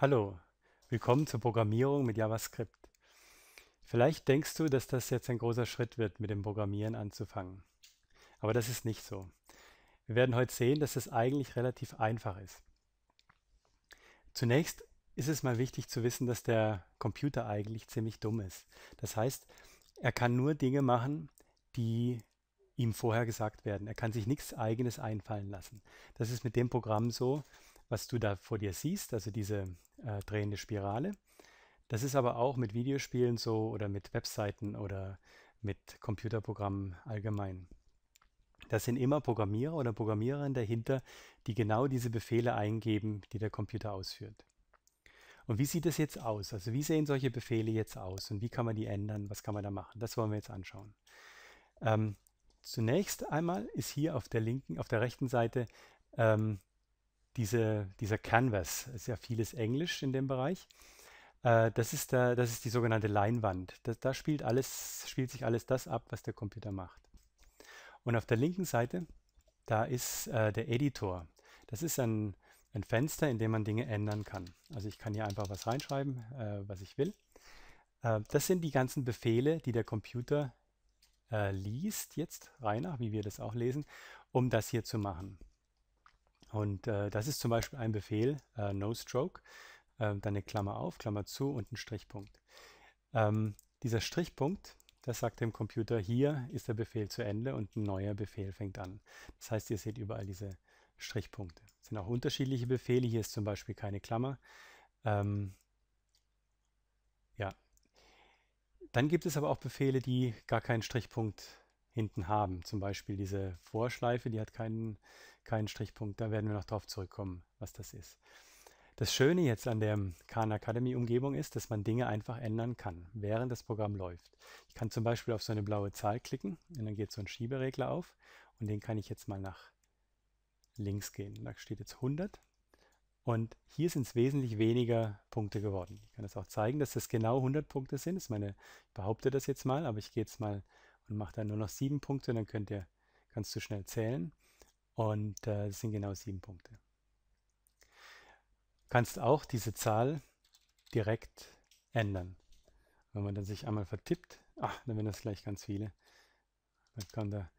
Hallo, willkommen zur Programmierung mit JavaScript. Vielleicht denkst du, dass das jetzt ein großer Schritt wird, mit dem Programmieren anzufangen. Aber das ist nicht so. Wir werden heute sehen, dass es das eigentlich relativ einfach ist. Zunächst ist es mal wichtig zu wissen, dass der Computer eigentlich ziemlich dumm ist. Das heißt, er kann nur Dinge machen, die ihm vorher gesagt werden. Er kann sich nichts Eigenes einfallen lassen. Das ist mit dem Programm so, was du da vor dir siehst, also diese äh, drehende Spirale. Das ist aber auch mit Videospielen so oder mit Webseiten oder mit Computerprogrammen allgemein. Das sind immer Programmierer oder Programmiererinnen dahinter, die genau diese Befehle eingeben, die der Computer ausführt. Und wie sieht das jetzt aus? Also wie sehen solche Befehle jetzt aus und wie kann man die ändern? Was kann man da machen? Das wollen wir jetzt anschauen. Ähm, zunächst einmal ist hier auf der linken, auf der rechten Seite ähm, diese, dieser Canvas, ist ja vieles Englisch in dem Bereich. Äh, das, ist der, das ist die sogenannte Leinwand. Das, da spielt, alles, spielt sich alles das ab, was der Computer macht. Und auf der linken Seite, da ist äh, der Editor. Das ist ein, ein Fenster, in dem man Dinge ändern kann. Also ich kann hier einfach was reinschreiben, äh, was ich will. Äh, das sind die ganzen Befehle, die der Computer äh, liest, jetzt rein wie wir das auch lesen, um das hier zu machen. Und äh, das ist zum Beispiel ein Befehl, äh, no stroke, äh, dann eine Klammer auf, Klammer zu und ein Strichpunkt. Ähm, dieser Strichpunkt, das sagt dem Computer, hier ist der Befehl zu Ende und ein neuer Befehl fängt an. Das heißt, ihr seht überall diese Strichpunkte. Es sind auch unterschiedliche Befehle, hier ist zum Beispiel keine Klammer. Ähm, ja. Dann gibt es aber auch Befehle, die gar keinen Strichpunkt haben hinten haben. Zum Beispiel diese Vorschleife, die hat keinen, keinen Strichpunkt. Da werden wir noch drauf zurückkommen, was das ist. Das Schöne jetzt an der Khan Academy Umgebung ist, dass man Dinge einfach ändern kann, während das Programm läuft. Ich kann zum Beispiel auf so eine blaue Zahl klicken und dann geht so ein Schieberegler auf und den kann ich jetzt mal nach links gehen. Da steht jetzt 100 und hier sind es wesentlich weniger Punkte geworden. Ich kann das auch zeigen, dass das genau 100 Punkte sind. Das meine, ich behaupte das jetzt mal, aber ich gehe jetzt mal und macht dann nur noch sieben Punkte, dann könnt ihr, ganz zu schnell zählen. Und äh, das sind genau sieben Punkte. Kannst auch diese Zahl direkt ändern. Wenn man dann sich einmal vertippt, ach, dann werden das gleich ganz viele. Dann kommt er,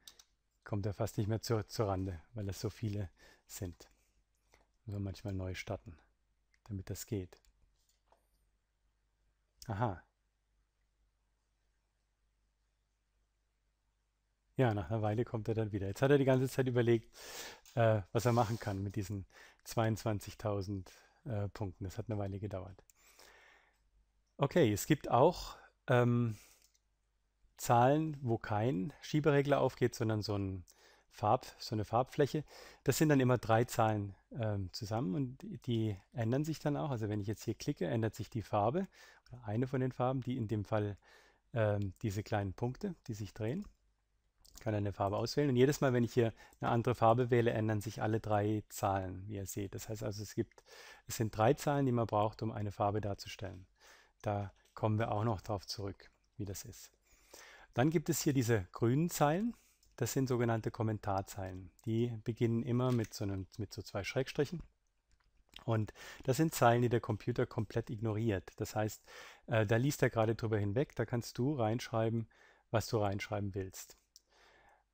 kommt er fast nicht mehr zur, zur Rande, weil es so viele sind. Muss man manchmal neu starten, damit das geht. Aha, Ja, nach einer Weile kommt er dann wieder. Jetzt hat er die ganze Zeit überlegt, äh, was er machen kann mit diesen 22.000 äh, Punkten. Das hat eine Weile gedauert. Okay, es gibt auch ähm, Zahlen, wo kein Schieberegler aufgeht, sondern so, ein Farb, so eine Farbfläche. Das sind dann immer drei Zahlen ähm, zusammen und die ändern sich dann auch. Also wenn ich jetzt hier klicke, ändert sich die Farbe oder eine von den Farben, die in dem Fall ähm, diese kleinen Punkte, die sich drehen kann eine Farbe auswählen. Und jedes Mal, wenn ich hier eine andere Farbe wähle, ändern sich alle drei Zahlen, wie ihr seht. Das heißt also, es gibt, es sind drei Zahlen, die man braucht, um eine Farbe darzustellen. Da kommen wir auch noch darauf zurück, wie das ist. Dann gibt es hier diese grünen Zeilen. Das sind sogenannte Kommentarzeilen. Die beginnen immer mit so, einem, mit so zwei Schrägstrichen. Und das sind Zeilen, die der Computer komplett ignoriert. Das heißt, äh, da liest er gerade drüber hinweg, da kannst du reinschreiben, was du reinschreiben willst.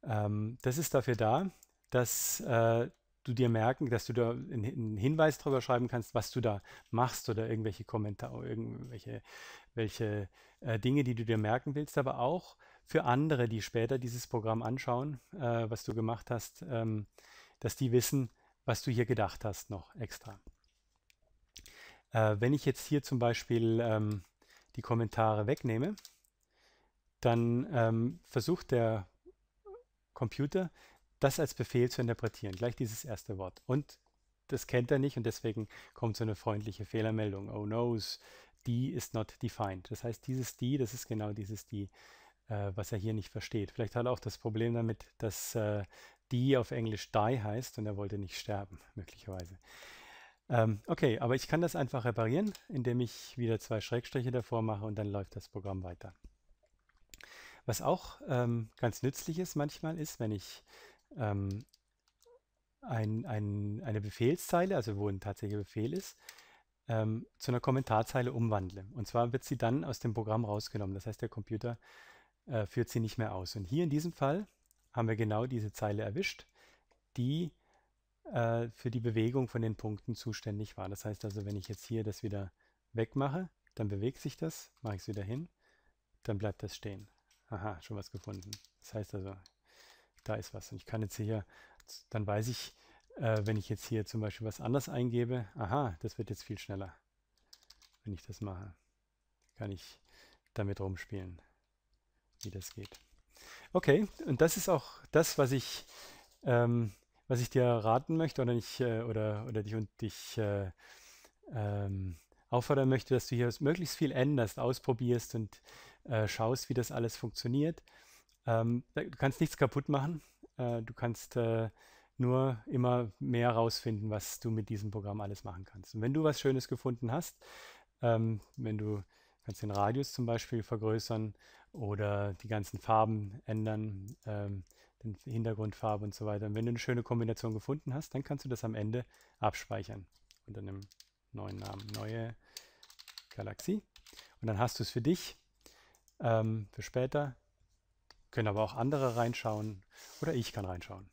Ähm, das ist dafür da, dass äh, du dir merken, dass du da einen Hinweis drüber schreiben kannst, was du da machst oder irgendwelche Kommentare, irgendwelche welche, äh, Dinge, die du dir merken willst, aber auch für andere, die später dieses Programm anschauen, äh, was du gemacht hast, ähm, dass die wissen, was du hier gedacht hast noch extra. Äh, wenn ich jetzt hier zum Beispiel ähm, die Kommentare wegnehme, dann ähm, versucht der Computer, das als Befehl zu interpretieren, gleich dieses erste Wort. Und das kennt er nicht und deswegen kommt so eine freundliche Fehlermeldung. Oh no, die is not defined. Das heißt, dieses die, das ist genau dieses die, äh, was er hier nicht versteht. Vielleicht hat er auch das Problem damit, dass äh, die auf Englisch die heißt und er wollte nicht sterben, möglicherweise. Ähm, okay, aber ich kann das einfach reparieren, indem ich wieder zwei Schrägstriche davor mache und dann läuft das Programm weiter. Was auch ähm, ganz nützlich ist manchmal ist, wenn ich ähm, ein, ein, eine Befehlszeile, also wo ein tatsächlicher Befehl ist, ähm, zu einer Kommentarzeile umwandle. Und zwar wird sie dann aus dem Programm rausgenommen. Das heißt, der Computer äh, führt sie nicht mehr aus. Und hier in diesem Fall haben wir genau diese Zeile erwischt, die äh, für die Bewegung von den Punkten zuständig war. Das heißt also, wenn ich jetzt hier das wieder wegmache, dann bewegt sich das, mache ich es wieder hin, dann bleibt das stehen. Aha, schon was gefunden. Das heißt also, da ist was. Und ich kann jetzt hier, dann weiß ich, äh, wenn ich jetzt hier zum Beispiel was anders eingebe, aha, das wird jetzt viel schneller, wenn ich das mache. Kann ich damit rumspielen, wie das geht. Okay, und das ist auch das, was ich, ähm, was ich dir raten möchte oder nicht, äh, oder, oder dich und dich äh, ähm, auffordern möchte, dass du hier möglichst viel änderst, ausprobierst und äh, schaust, wie das alles funktioniert. Ähm, du kannst nichts kaputt machen. Äh, du kannst äh, nur immer mehr herausfinden, was du mit diesem Programm alles machen kannst. Und wenn du was Schönes gefunden hast, ähm, wenn du kannst den Radius zum Beispiel vergrößern oder die ganzen Farben ändern, ähm, den Hintergrundfarbe und so weiter. Und wenn du eine schöne Kombination gefunden hast, dann kannst du das am Ende abspeichern unter einem neuen Namen, neue Galaxie. Und dann hast du es für dich ähm, für später. Können aber auch andere reinschauen oder ich kann reinschauen.